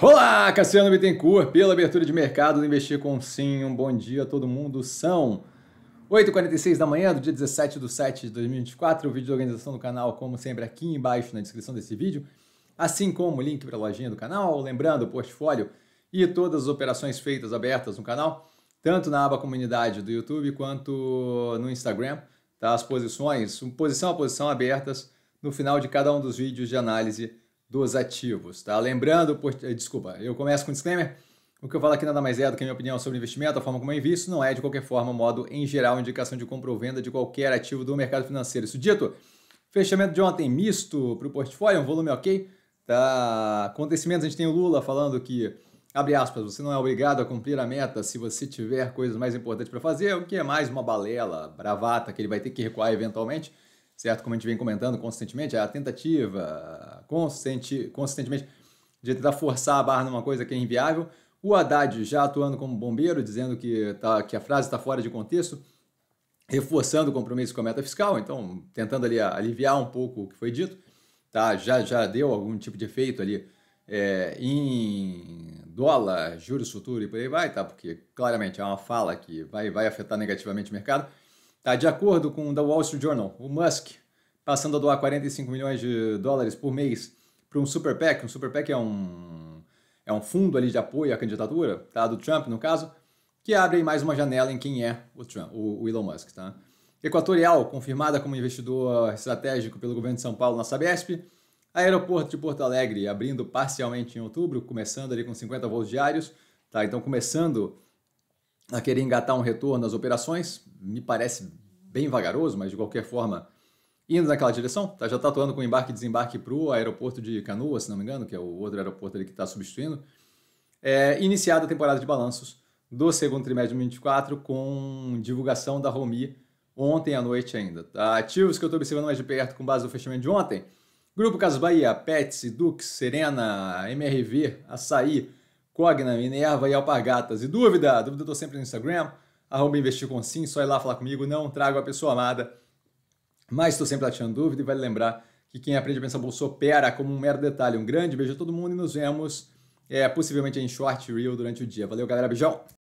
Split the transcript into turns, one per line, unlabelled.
Olá, Cassiano Bittencourt, pela abertura de mercado do Investir com Sim. Um bom dia a todo mundo. São 8h46 da manhã do dia 17 do 7 de 2024. O vídeo de organização do canal, como sempre, aqui embaixo na descrição desse vídeo, assim como o link para a lojinha do canal. Lembrando, o portfólio e todas as operações feitas abertas no canal, tanto na aba comunidade do YouTube quanto no Instagram. Tá? As posições, posição a posição abertas no final de cada um dos vídeos de análise dos ativos, tá? Lembrando, por... Eh, desculpa, eu começo com um disclaimer. O que eu falo aqui nada mais é do que a minha opinião sobre investimento, a forma como eu invisto, não é de qualquer forma, modo em geral, indicação de compra ou venda de qualquer ativo do mercado financeiro. Isso dito, fechamento de ontem misto para o portfólio, um volume ok. Tá? Acontecimentos, a gente tem o Lula falando que, abre aspas, você não é obrigado a cumprir a meta se você tiver coisas mais importantes para fazer, o que é mais uma balela, bravata, que ele vai ter que recuar eventualmente certo? Como a gente vem comentando consistentemente, é a tentativa consistente, consistentemente de tentar forçar a barra numa coisa que é inviável. O Haddad já atuando como bombeiro, dizendo que, tá, que a frase está fora de contexto, reforçando o compromisso com a meta fiscal, então tentando ali aliviar um pouco o que foi dito, tá? já, já deu algum tipo de efeito ali é, em dólar, juros futuros e por aí vai, tá? porque claramente é uma fala que vai, vai afetar negativamente o mercado. Tá, de acordo com o The Wall Street Journal, o Musk, passando a doar 45 milhões de dólares por mês para um super PAC, um super PAC é um, é um fundo ali de apoio à candidatura, tá, do Trump no caso, que abre mais uma janela em quem é o, Trump, o, o Elon Musk. Tá? Equatorial, confirmada como investidor estratégico pelo governo de São Paulo na Sabesp. Aeroporto de Porto Alegre, abrindo parcialmente em outubro, começando ali com 50 voos diários. Tá? Então, começando a querer engatar um retorno às operações, me parece bem vagaroso, mas de qualquer forma indo naquela direção, tá, já está atuando com embarque e desembarque para o aeroporto de Canoas, se não me engano, que é o outro aeroporto ali que está substituindo, é, iniciada a temporada de balanços do segundo trimestre de 2024 com divulgação da Romi ontem à noite ainda. Tá? Ativos que eu estou observando mais de perto com base no fechamento de ontem, Grupo Casas Bahia, Pets, Dux, Serena, MRV, Açaí, Cogna, Minerva e Alpargatas. E dúvida? Dúvida eu tô sempre no Instagram, arroba investir com sim, só ir lá falar comigo, não trago a pessoa amada. Mas estou sempre atirando dúvida e vale lembrar que quem aprende a pensar bolsa opera como um mero detalhe. Um grande beijo a todo mundo e nos vemos, é, possivelmente em short reel durante o dia. Valeu, galera. Beijão!